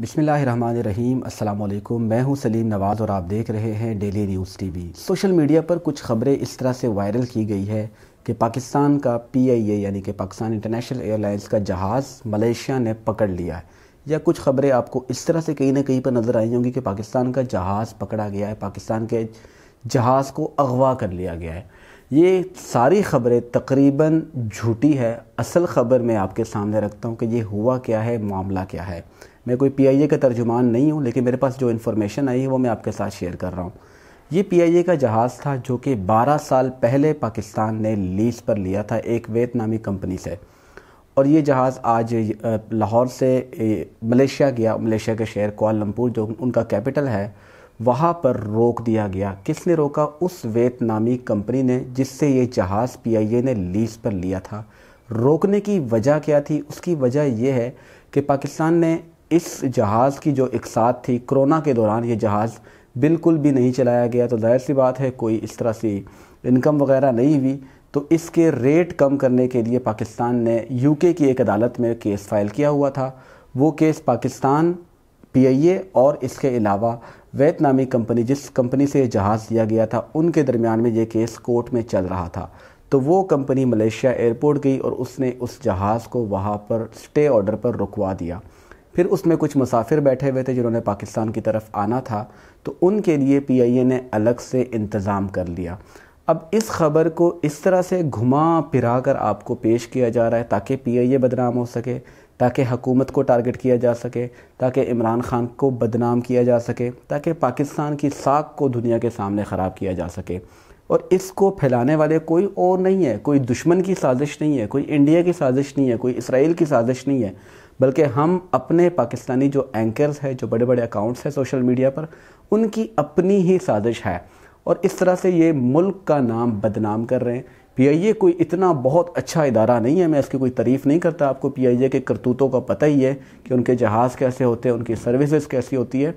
बिसमीम अल्लाम मैं हूं सलीम नवाज़ और आप देख रहे हैं daily news TV social media पर कुछ खबरें इस तरह से वायरल की गई है कि पाकिस्तान का पीआईए यानी कि पाकिस्तान इंटरनेशनल एयरलाइंस का जहाज़ मलेशिया ने पकड़ लिया है या कुछ खबरें आपको इस तरह से कहीं ना कहीं पर नज़र आई होंगी कि पाकिस्तान का जहाज़ पकड़ा गया है पाकिस्तान के जहाज़ को अगवा कर लिया गया है ये सारी खबरें तकरीबन झूठी है असल ख़बर मैं आपके सामने रखता हूँ कि ये हुआ क्या है मामला क्या है मैं कोई पीआईए का तर्जुमान नहीं हूँ लेकिन मेरे पास जो इन्फॉर्मेशन आई है वो मैं आपके साथ शेयर कर रहा हूँ ये पीआईए का जहाज़ था जो कि 12 साल पहले पाकिस्तान ने लीज पर लिया था एक वेत नामी कंपनी से और ये जहाज़ आज लाहौर से मलेशिया गया मलेशिया के शहर कोलमपुर जो उनका कैपिटल है वहाँ पर रोक दिया गया किसने रोका उस वियतनामी कंपनी ने जिससे ये जहाज़ पीआईए ने लीज पर लिया था रोकने की वजह क्या थी उसकी वजह यह है कि पाकिस्तान ने इस जहाज़ की जो इकसात थी कोरोना के दौरान ये जहाज़ बिल्कुल भी नहीं चलाया गया तो जाहिर सी बात है कोई इस तरह से इनकम वगैरह नहीं हुई तो इसके रेट कम करने के लिए पाकिस्तान ने यूके की एक अदालत में केस फाइल किया हुआ था वो केस पाकिस्तान पीआईए और इसके अलावा वैत नामी कंपनी जिस कंपनी से जहाज़ लिया गया था उनके दरमियान में ये केस कोर्ट में चल रहा था तो वो कंपनी मलेशिया एयरपोर्ट गई और उसने उस जहाज़ को वहाँ पर स्टे ऑर्डर पर रुकवा दिया फिर उसमें कुछ मुसाफिर बैठे हुए थे जिन्होंने पाकिस्तान की तरफ आना था तो उनके लिए ए ने अलग से इंतज़ाम कर लिया अब इस खबर को इस तरह से घुमा फिरा कर आपको पेश किया जा रहा है ताकि ए बदनाम हो सके ताकि हकूमत को टारगेट किया जा सके ताकि इमरान खान को बदनाम किया जा सके ताकि पाकिस्तान की साख को दुनिया के सामने ख़राब किया जा सके और इसको फैलाने वाले कोई और नहीं है कोई दुश्मन की साजिश नहीं है कोई इंडिया की साजिश नहीं है कोई इसराइल की साजिश नहीं है बल्कि हम अपने पाकिस्तानी जो एंकर्स हैं जो बड़े बड़े अकाउंट्स हैं सोशल मीडिया पर उनकी अपनी ही साजिश है और इस तरह से ये मुल्क का नाम बदनाम कर रहे हैं पीआईए कोई इतना बहुत अच्छा इदारा नहीं है मैं इसकी कोई तारीफ़ नहीं करता आपको पीआईए के करतूतों का पता ही है कि उनके जहाज़ कैसे होते हैं उनकी सर्विसेज कैसी होती है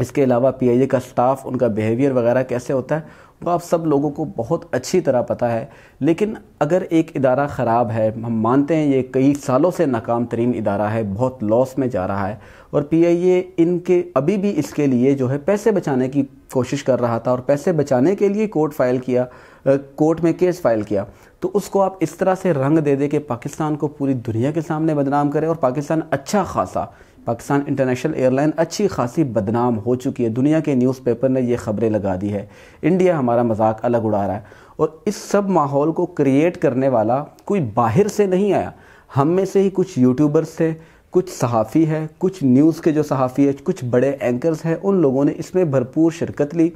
इसके अलावा पीआईए का स्टाफ उनका बिहेवियर वगैरह कैसे होता है वो आप सब लोगों को बहुत अच्छी तरह पता है लेकिन अगर एक इदारा ख़राब है हम मानते हैं ये कई सालों से नाकाम तरीन इदारा है बहुत लॉस में जा रहा है और पीआईए इनके अभी भी इसके लिए जो है पैसे बचाने की कोशिश कर रहा था और पैसे बचाने के लिए कोर्ट फाइल किया कोर्ट में केस फाइल किया तो उसको आप इस तरह से रंग दे दे के पाकिस्तान को पूरी दुनिया के सामने बदनाम करें और पाकिस्तान अच्छा खासा पाकिस्तान इंटरनेशनल एयरलाइन अच्छी खासी बदनाम हो चुकी है दुनिया के न्यूज़पेपर ने ये खबरें लगा दी है इंडिया हमारा मजाक अलग उड़ा रहा है और इस सब माहौल को क्रिएट करने वाला कोई बाहर से नहीं आया हम में से ही कुछ यूट्यूबर्स थे कुछ सहाफ़ी है कुछ न्यूज़ के जो सहाफ़ी है कुछ बड़े एंकर्स हैं उन लोगों ने इसमें भरपूर शिरकत ली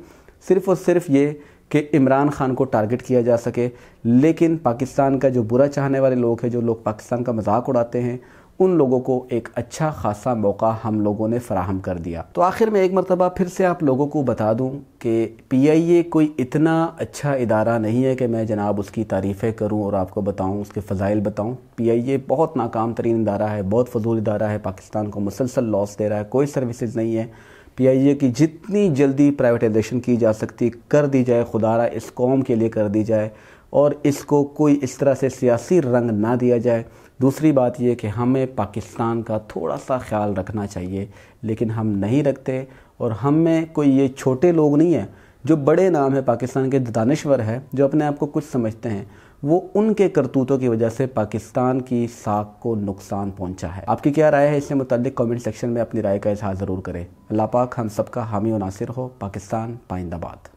सिर्फ़ और सिर्फ ये कि इमरान खान को टारगेट किया जा सके लेकिन पाकिस्तान का जो बुरा चाहने वाले लोग हैं जो लोग पाकिस्तान का मजाक उड़ाते हैं उन लोगों को एक अच्छा खासा मौका हम लोगों ने फ्राहम कर दिया तो आखिर में एक मरतबा फिर से आप लोगों को बता दूं कि पीआईए कोई इतना अच्छा इदारा नहीं है कि मैं जनाब उसकी तारीफ़ें करूं और आपको बताऊं उसके फ़जाइल बताऊं पीआईए बहुत नाकाम तरीन इदारा है बहुत फजूल इदारा है पाकिस्तान को मुसलसल लॉस दे रहा है कोई सर्विसज़ नहीं है ए की जितनी जल्दी प्राइवेटाइजेशन की जा सकती कर दी जाए खुदारा इस कौम के लिए कर दी जाए और इसको कोई इस तरह से सियासी रंग ना दिया जाए दूसरी बात यह कि हमें पाकिस्तान का थोड़ा सा ख्याल रखना चाहिए लेकिन हम नहीं रखते और हमें कोई ये छोटे लोग नहीं हैं जो बड़े नाम है पाकिस्तान के दानश्वर है जो अपने आप को कुछ समझते हैं वो उनके करतूतों की वजह से पाकिस्तान की साख को नुकसान पहुंचा है आपकी क्या राय है इससे मुतलिक कमेंट सेक्शन में अपनी राय का इजहार ज़रूर करें अल्लाह पाक हम सबका हामी नासिर हो पाकिस्तान पाइंदाबाद